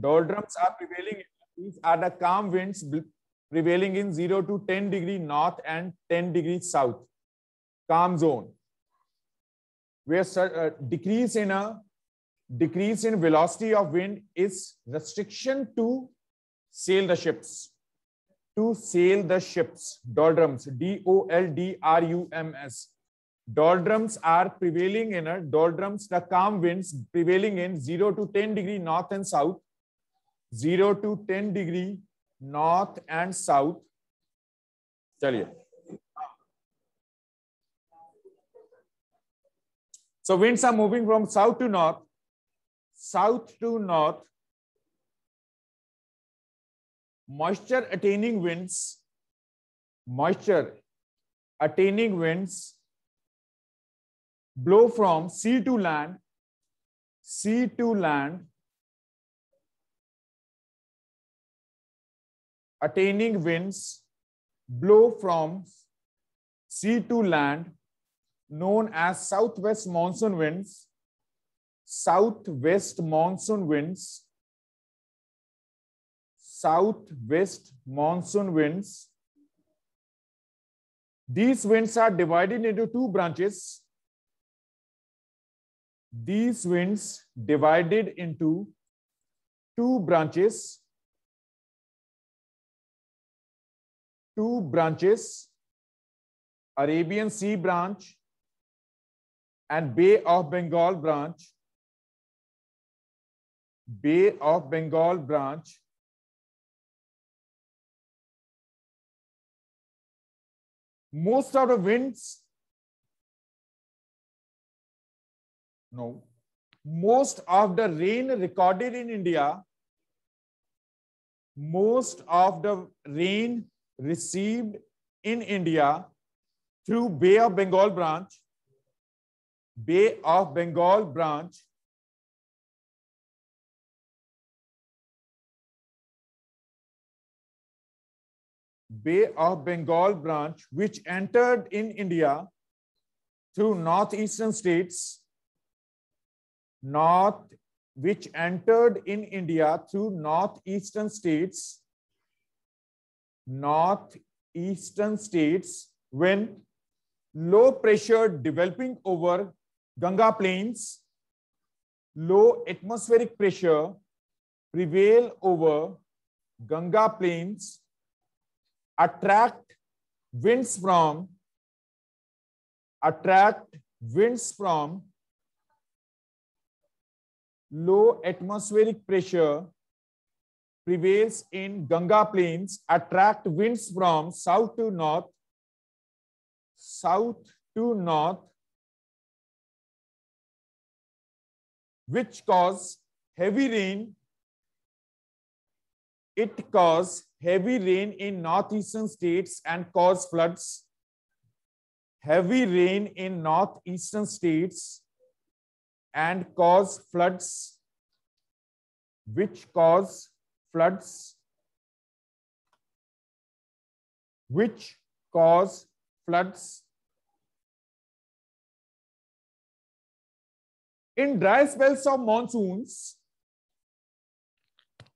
Doldrums are prevailing. These are the calm winds prevailing in 0 to 10 degree north and 10 degree south. Calm zone. Where uh, decrease in a decrease in velocity of wind is restriction to sail the ships. To sail the ships. Doldrums. D-O-L-D-R-U-M-S doldrums are prevailing in a doldrums the calm winds prevailing in 0 to 10 degree north and south 0 to 10 degree north and south. चलिए So winds are moving from south to north, south to north. Moisture attaining winds, moisture attaining winds blow from sea to land, sea to land attaining winds blow from sea to land known as southwest monsoon winds, southwest monsoon winds, southwest monsoon winds. These winds are divided into two branches. These winds divided into two branches two branches, Arabian Sea branch and Bay of Bengal branch. Bay of Bengal branch most of the winds no most of the rain recorded in india most of the rain received in India through Bay of Bengal branch, Bay of Bengal branch, Bay of Bengal branch, which entered in India through northeastern states, north, which entered in India through northeastern states northeastern states when low pressure developing over Ganga plains, low atmospheric pressure prevail over Ganga plains, attract winds from, attract winds from low atmospheric pressure prevails in Ganga plains attract winds from south to north, south to north, which cause heavy rain. It cause heavy rain in northeastern states and cause floods. Heavy rain in northeastern states and cause floods, which cause floods which cause floods in dry spells of monsoons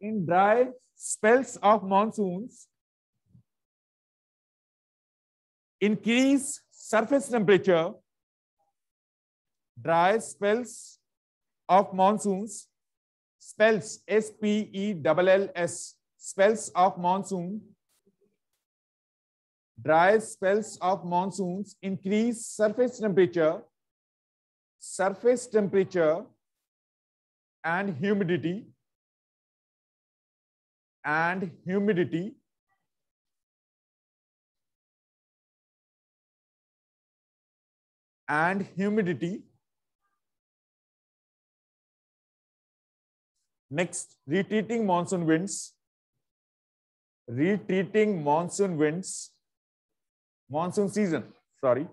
in dry spells of monsoons increase surface temperature dry spells of monsoons spells S P E L L S spells of monsoon. Dry spells of monsoons increase surface temperature, surface temperature and humidity and humidity and humidity Next, retreating monsoon winds. Retreating monsoon winds. Monsoon season, sorry.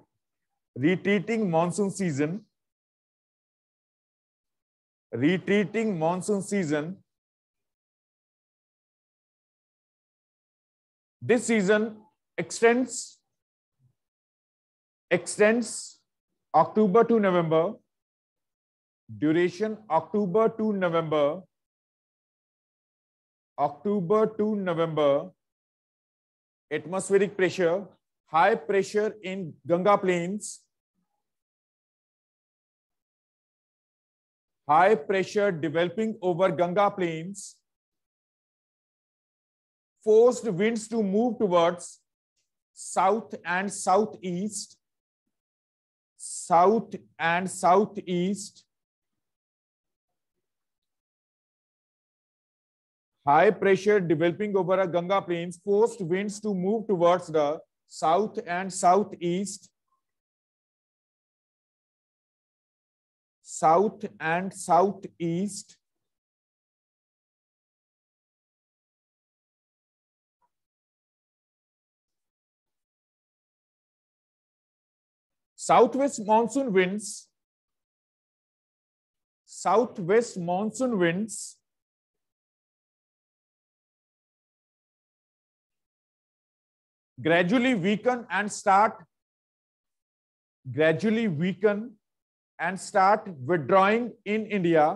Retreating monsoon season. Retreating monsoon season. This season extends, extends October to November. Duration October to November October to November, atmospheric pressure, high pressure in Ganga Plains, high pressure developing over Ganga Plains, forced winds to move towards south and southeast, south and southeast, High pressure developing over a Ganga plains forced winds to move towards the south and southeast. South and southeast. Southwest monsoon winds. Southwest monsoon winds gradually weaken and start gradually weaken and start withdrawing in India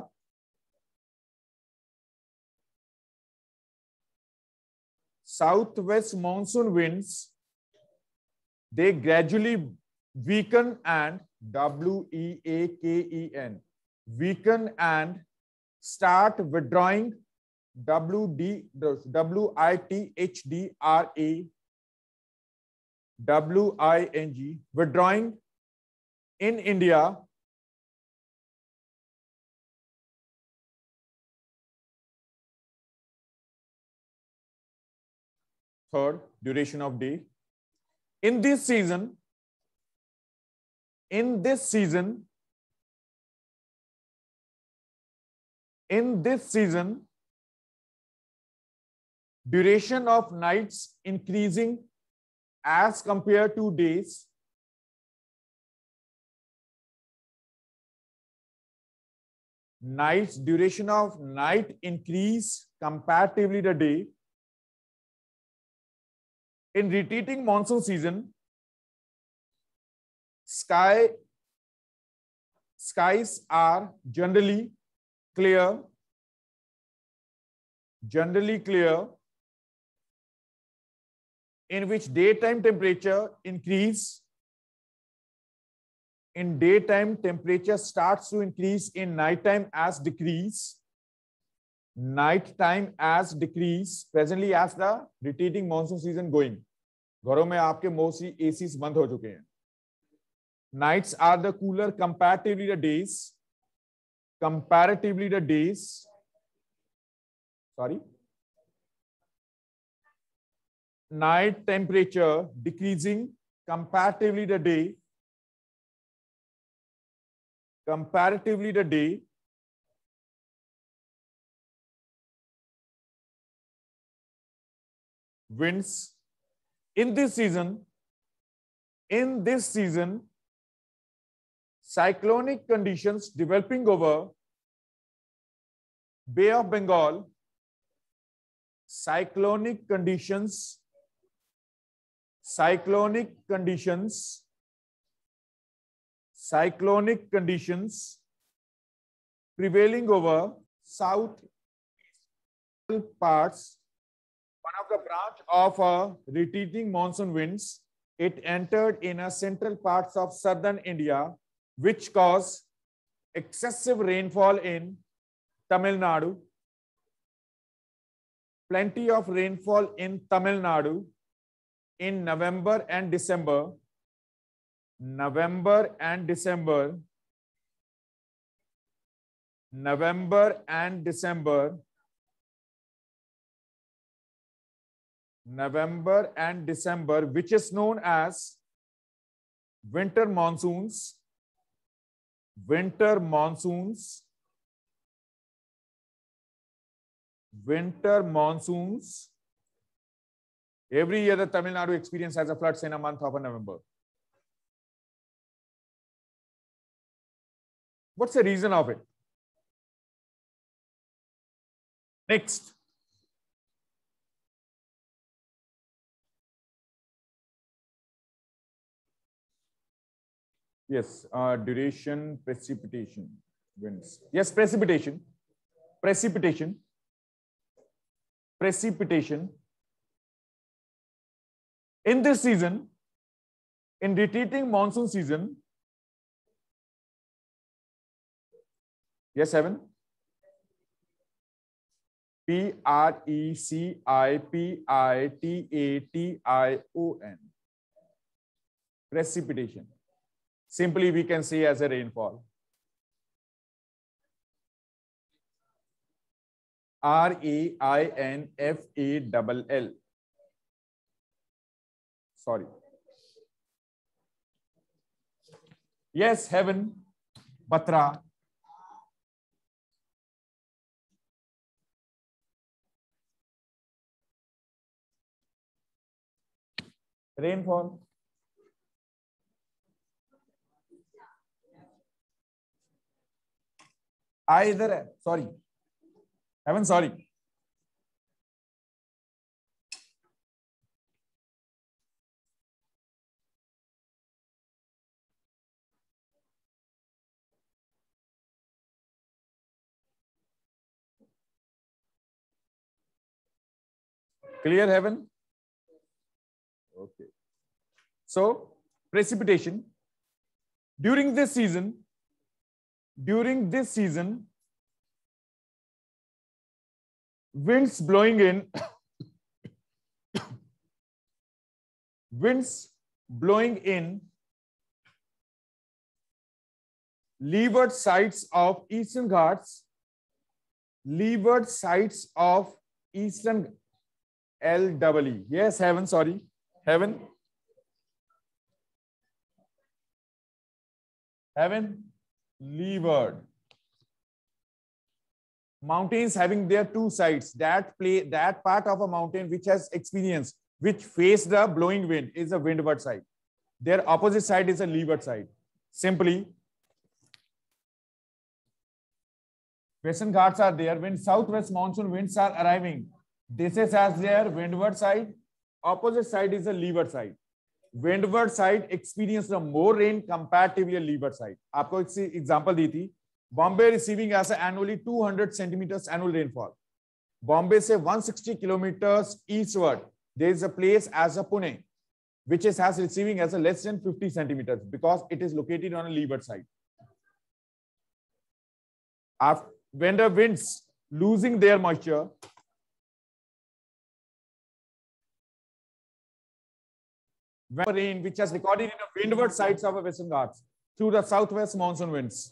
southwest monsoon winds they gradually weaken and w e a k e n weaken and start withdrawing w d w i t h d r a W-I-N-G, withdrawing in India third duration of day in this season in this season in this season duration of nights increasing as compared to days nights duration of night increase comparatively the day in retreating monsoon season sky skies are generally clear generally clear in which daytime temperature increase in daytime temperature starts to increase in nighttime as decrease nighttime as decrease presently as the retreating monsoon season going घरों में आपके मोसी AC बंद हो चुके हैं nights are the cooler comparatively the days comparatively the days sorry night temperature decreasing comparatively the day comparatively the day winds in this season in this season cyclonic conditions developing over bay of bengal cyclonic conditions cyclonic conditions cyclonic conditions prevailing over south parts one of the branch of a retreating monsoon winds it entered in a central parts of southern india which caused excessive rainfall in tamil nadu plenty of rainfall in tamil nadu in November and December, November and December, November and December, November and December, which is known as winter monsoons, winter monsoons, winter monsoons Every year, the Tamil Nadu experience has a flood in a month of November. What's the reason of it? Next. Yes, uh, duration, precipitation, winds. Yes, precipitation, precipitation, precipitation. In this season, in retreating monsoon season, yes, seven. P r e c i p P R E C I P I T A T I O N. Precipitation. Simply, we can say as a rainfall. R A I N F A L L. sorry yes heaven batra rainfall आई इधर है sorry heaven sorry Clear heaven? Okay. So, precipitation. During this season, during this season, winds blowing in, winds blowing in leeward sides of eastern ghats, leeward sides of eastern L double E. Yes, heaven, sorry. Heaven. Heaven, leeward. Mountains having their two sides. That play, that part of a mountain which has experience, which face the blowing wind is the windward side. Their opposite side is the leeward side. Simply, Western guards are there. When southwest monsoon winds are arriving, this is as their windward side, opposite side is the leeward side. Windward side experiences the more rain compared to leeward side. आपको एक example Bombay receiving as a annually 200 centimeters annual rainfall. Bombay say 160 kilometers eastward. there is a place as a Pune, which is has receiving as a less than 50 centimeters because it is located on a leeward side. After, when the winds losing their moisture, Rain which has recorded in the windward sides of the Western Ghats through the southwest monsoon winds.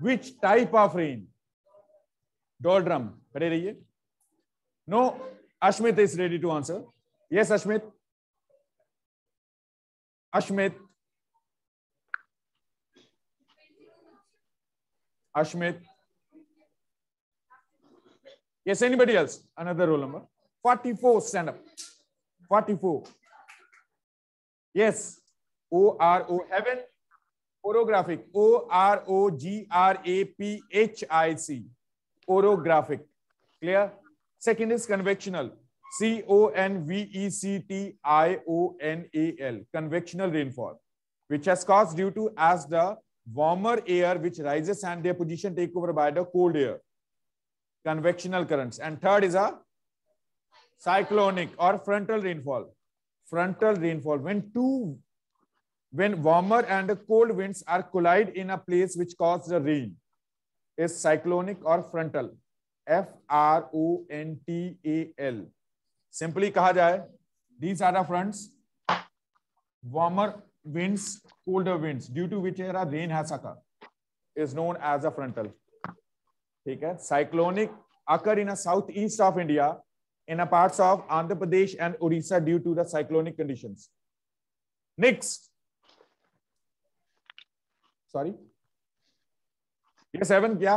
Which type of rain? Doldrum. No, Ashmit is ready to answer. Yes, Ashmit. Ashmit. Ashmit. Yes, anybody else? Another roll number. 44, stand up. 44. Yes. O R O heaven. Orographic. O R O G R A P H I C. Orographic. Clear? Second is convectional. C O N V E C T I O N A L. Convectional rainfall, which has caused due to as the warmer air which rises and their position take over by the cold air. Convectional currents. And third is a cyclonic or frontal rainfall. frontal rainfall when two when warmer and cold winds are collide in a place which causes the rain is cyclonic or frontal f r o n t a l simply kaha jaye these are the fronts warmer winds colder winds due to which era rain has occur is known as a frontal theek hai cyclonic occur in a southeast of india in a parts of Andhra Pradesh and Odisha due to the cyclonic conditions. Next. Sorry. ये seven क्या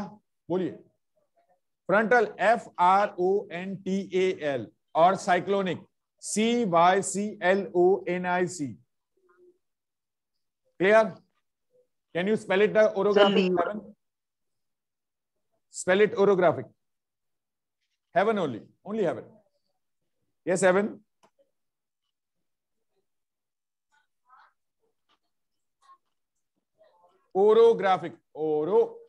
बोलिए frontal F R O N T A L और cyclonic C Y C L O N I C clear can you spell it orographic heaven spell it orographic heaven only only heaven Yes, Evan? Orographic. Oro.